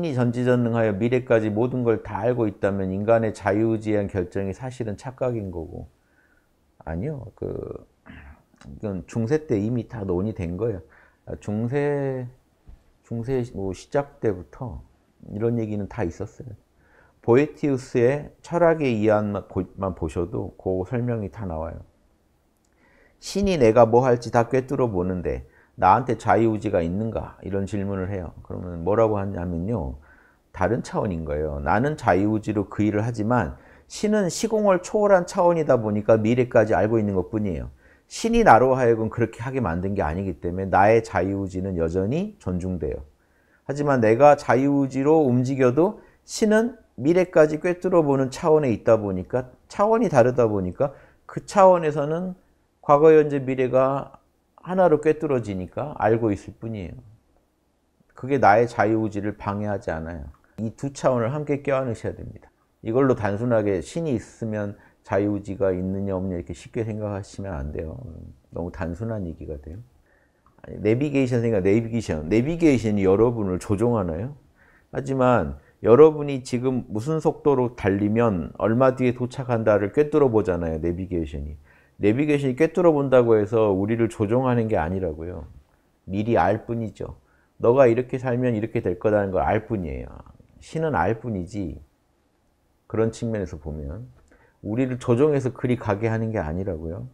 신이 전지전능하여 미래까지 모든 걸 다 알고 있다면 인간의 자유지한 결정이 사실은 착각인 거고 아니요 그 이건 중세 때 이미 다논의된 거예요 아, 중세 중세 뭐 시작 때부터 이런 얘기는 다 있었어요 보에티우스의 철학의 이해만 보셔도 그 설명이 다 나와요 신이 내가 뭐 할지 다 꿰뚫어 보는데 나한테 자유의지가 있는가? 이런 질문을 해요. 그러면 뭐라고 하냐면요. 다른 차원인 거예요. 나는 자유의지로 그 일을 하지만 신은 시공을 초월한 차원이다 보니까 미래까지 알고 있는 것 뿐이에요. 신이 나로 하여금 그렇게 하게 만든 게 아니기 때문에 나의 자유의지는 여전히 존중돼요. 하지만 내가 자유의지로 움직여도 신은 미래까지 꿰뚫어보는 차원에 있다 보니까 차원이 다르다 보니까 그 차원에서는 과거, 현재, 미래가 하나로 꿰뚫어지니까 알고 있을 뿐이에요. 그게 나의 자유의지를 방해하지 않아요. 이 두 차원을 함께 껴안으셔야 됩니다. 이걸로 단순하게 신이 있으면 자유의지가 있느냐 없느냐 이렇게 쉽게 생각하시면 안 돼요. 너무 단순한 얘기가 돼요. 아니, 내비게이션 생각, 내비게이션. 내비게이션이 여러분을 조종하나요? 하지만 여러분이 지금 무슨 속도로 달리면 얼마 뒤에 도착한다를 꿰뚫어 보잖아요, 내비게이션이. 내비게이션이 꿰뚫어 본다고 해서 우리를 조종하는 게 아니라고요. 미리 알 뿐이죠. 너가 이렇게 살면 이렇게 될 거라는 걸 알 뿐이에요. 신은 알 뿐이지. 그런 측면에서 보면 우리를 조종해서 그리 가게 하는 게 아니라고요.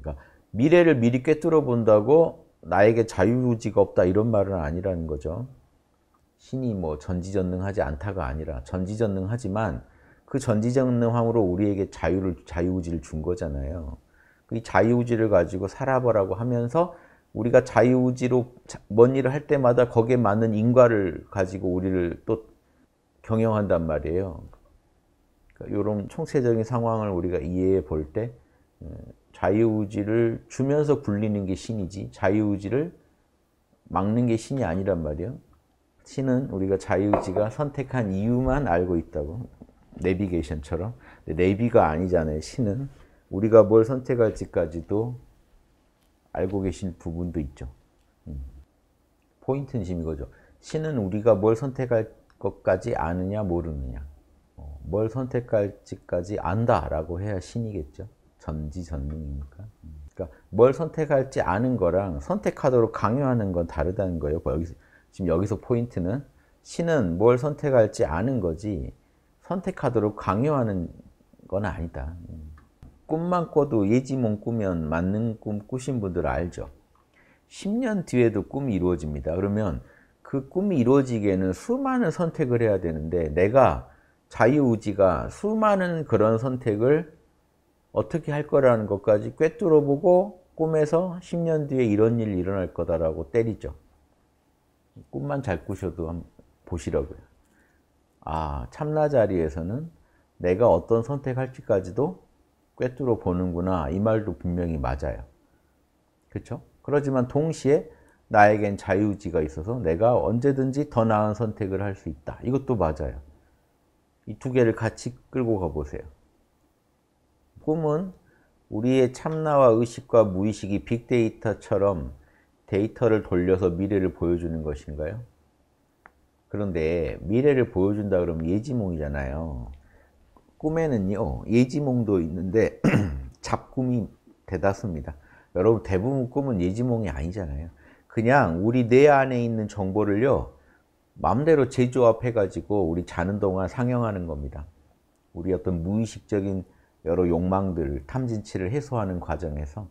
그러니까 미래를 미리 꿰뚫어 본다고 나에게 자유의지가 없다 이런 말은 아니라는 거죠. 신이 뭐 전지전능하지 않다가 아니라 전지전능하지만 그 전지전능함으로 우리에게 자유를 자유의지를 준 거잖아요. 그 자유의지를 가지고 살아보라고 하면서 우리가 자유의지로 먼 일을 할 때마다 거기에 맞는 인과를 가지고 우리를 또 경영한단 말이에요. 그러니까 이런 총체적인 상황을 우리가 이해해 볼때 음, 자유의지를 주면서 굴리는 게 신이지 자유의지를 막는 게 신이 아니란 말이에요. 신은 우리가 자유의지가 선택한 이유만 알고 있다고. 내비게이션처럼 내비가 아니잖아요. 신은 우리가 뭘 선택할지까지도 알고 계신 부분도 있죠. 음. 포인트는 지금 이거죠. 신은 우리가 뭘 선택할 것까지 아느냐 모르느냐 어, 뭘 선택할지까지 안다라고 해야 신이겠죠. 전지전능이니까. 음. 그러니까 뭘 선택할지 아는 거랑 선택하도록 강요하는 건 다르다는 거예요. 뭐 여기서, 지금 여기서 포인트는 신은 뭘 선택할지 아는 거지 선택하도록 강요하는 건 아니다. 꿈만 꿔도 예지몽 꾸면 맞는 꿈 꾸신 분들 알죠? 10년 뒤에도 꿈이 이루어집니다. 그러면 그 꿈이 이루어지기에는 수많은 선택을 해야 되는데 내가 자유의지가 수많은 그런 선택을 어떻게 할 거라는 것까지 꿰뚫어보고 꿈에서 10년 뒤에 이런 일이 일어날 거다라고 때리죠. 꿈만 잘 꾸셔도 한번 보시라고요. 아, 참나 자리에서는 내가 어떤 선택할지까지도 꿰뚫어 보는구나. 이 말도 분명히 맞아요. 그렇죠? 그렇지만 동시에 나에겐 자유지가 있어서 내가 언제든지 더 나은 선택을 할 수 있다. 이것도 맞아요. 이 두 개를 같이 끌고 가보세요. 꿈은 우리의 참나와 의식과 무의식이 빅데이터처럼 데이터를 돌려서 미래를 보여주는 것인가요? 그런데 미래를 보여준다 그러면 예지몽이잖아요. 꿈에는요, 예지몽도 있는데 잡꿈이 대다수입니다. 여러분 대부분 꿈은 예지몽이 아니잖아요. 그냥 우리 뇌 안에 있는 정보를요, 마음대로 재조합해가지고 우리 자는 동안 상영하는 겁니다. 우리 어떤 무의식적인 여러 욕망들, 탐진치를 해소하는 과정에서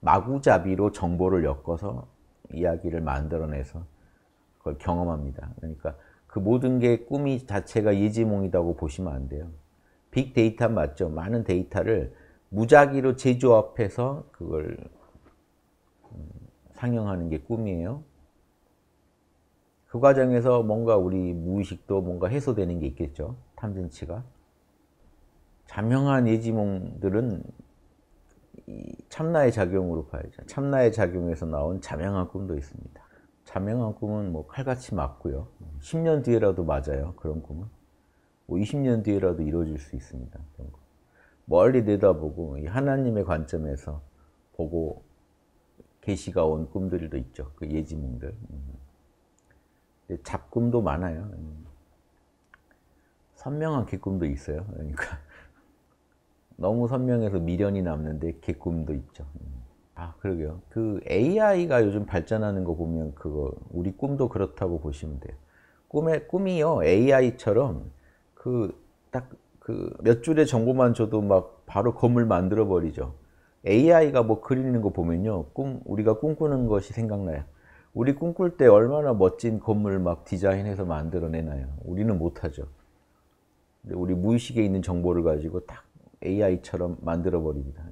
마구잡이로 정보를 엮어서 이야기를 만들어내서 그걸 경험합니다. 그러니까 그 모든 게 꿈이 자체가 예지몽이라고 보시면 안 돼요. 빅데이터 맞죠? 많은 데이터를 무작위로 제조합해서 그걸 음, 상영하는 게 꿈이에요. 그 과정에서 뭔가 우리 무의식도 뭔가 해소되는 게 있겠죠. 탐진치가. 자명한 예지몽들은 참나의 작용으로 봐야죠. 참나의 작용에서 나온 자명한 꿈도 있습니다. 자명한 꿈은 뭐 칼같이 맞고요. 10년 뒤에라도 맞아요. 그런 꿈은. 뭐 20년 뒤에라도 이루어질 수 있습니다. 그런 거. 멀리 내다보고 하나님의 관점에서 보고 계시가 온 꿈들도 있죠. 그 예지몽들. 잡꿈도 많아요. 선명한 개꿈도 있어요. 그러니까 너무 선명해서 미련이 남는데 개꿈도 있죠. 아 그러게요. 그 AI가 요즘 발전하는 거 보면 그거 우리 꿈도 그렇다고 보시면 돼요. 꿈에 꿈이요 AI처럼 그 딱 그 몇 줄의 정보만 줘도 막 바로 건물 만들어 버리죠. AI가 뭐 그리는 거 보면요 꿈 우리가 꿈꾸는 것이 생각나요. 우리 꿈꿀 때 얼마나 멋진 건물 막 디자인해서 만들어내나요. 우리는 못하죠. 근데 우리 무의식에 있는 정보를 가지고 딱 AI처럼 만들어 버립니다.